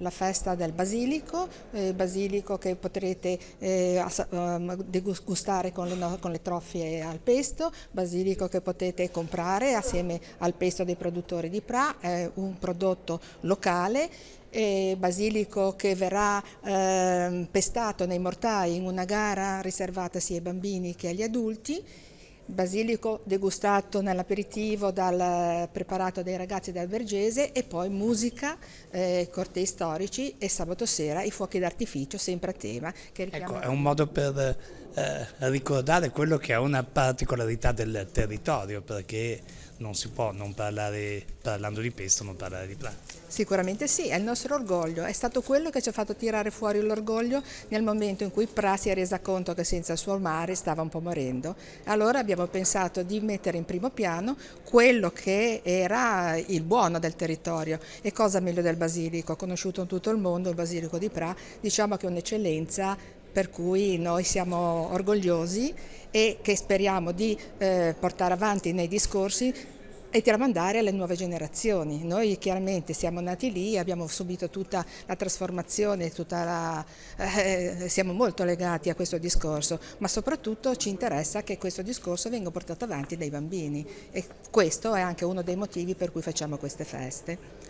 la festa del basilico, eh, basilico che potrete eh, ehm, degustare con le, no con le troffie al pesto, basilico che potete comprare assieme al pesto dei produttori di Pra, è un prodotto locale basilico che verrà eh, pestato nei mortai in una gara riservata sia ai bambini che agli adulti basilico degustato nell'aperitivo dal, preparato dai ragazzi del Vergese e poi musica, eh, cortei storici e sabato sera i fuochi d'artificio sempre a tema. Che ecco, è un modo per eh, ricordare quello che è una particolarità del territorio perché non si può non parlare, parlando di pesto, non parlare di pranzo. Sicuramente sì, è il nostro orgoglio, è stato quello che ci ha fatto tirare fuori l'orgoglio nel momento in cui Pra si è resa conto che senza il suo mare stava un po' morendo. Allora abbiamo abbiamo pensato di mettere in primo piano quello che era il buono del territorio e cosa meglio del basilico, conosciuto in tutto il mondo il basilico di Pra, diciamo che è un'eccellenza per cui noi siamo orgogliosi e che speriamo di eh, portare avanti nei discorsi e la mandare alle nuove generazioni. Noi chiaramente siamo nati lì, abbiamo subito tutta la trasformazione, tutta la, eh, siamo molto legati a questo discorso, ma soprattutto ci interessa che questo discorso venga portato avanti dai bambini e questo è anche uno dei motivi per cui facciamo queste feste.